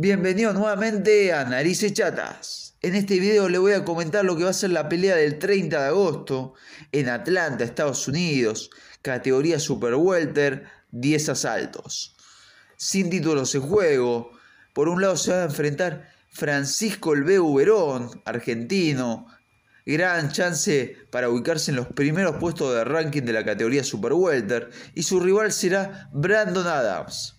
Bienvenido nuevamente a Narices Chatas. En este video le voy a comentar lo que va a ser la pelea del 30 de agosto en Atlanta, Estados Unidos, categoría Super Welter, 10 asaltos. Sin títulos en juego, por un lado se va a enfrentar Francisco el Verón, Uberón, argentino, gran chance para ubicarse en los primeros puestos de ranking de la categoría Super Welter, y su rival será Brandon Adams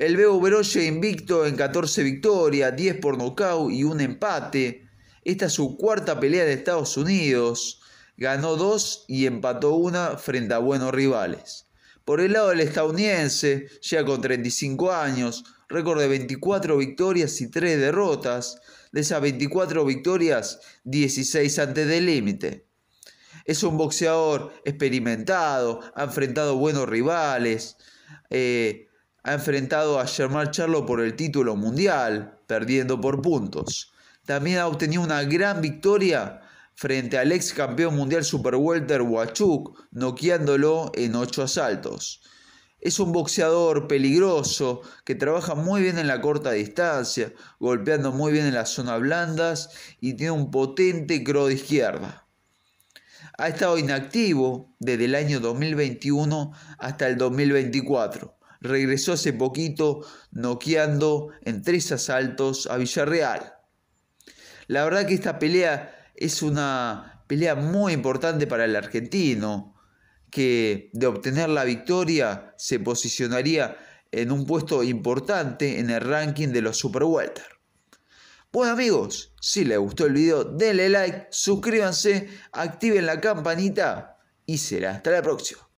el Bebo Broye invicto en 14 victorias, 10 por nocaut y un empate. Esta es su cuarta pelea de Estados Unidos. Ganó 2 y empató una frente a buenos rivales. Por el lado del estadounidense, ya con 35 años, récord de 24 victorias y 3 derrotas. De esas 24 victorias, 16 antes del límite. Es un boxeador experimentado, ha enfrentado buenos rivales, eh, ha enfrentado a Germán Charlo por el título mundial, perdiendo por puntos. También ha obtenido una gran victoria frente al ex campeón mundial Super Welter Wachuk, noqueándolo en 8 asaltos. Es un boxeador peligroso que trabaja muy bien en la corta distancia, golpeando muy bien en las zonas blandas y tiene un potente cro de izquierda. Ha estado inactivo desde el año 2021 hasta el 2024 regresó hace poquito noqueando en tres asaltos a Villarreal. La verdad que esta pelea es una pelea muy importante para el argentino, que de obtener la victoria se posicionaría en un puesto importante en el ranking de los Super Welter. Bueno amigos, si les gustó el video denle like, suscríbanse, activen la campanita y será hasta la próxima.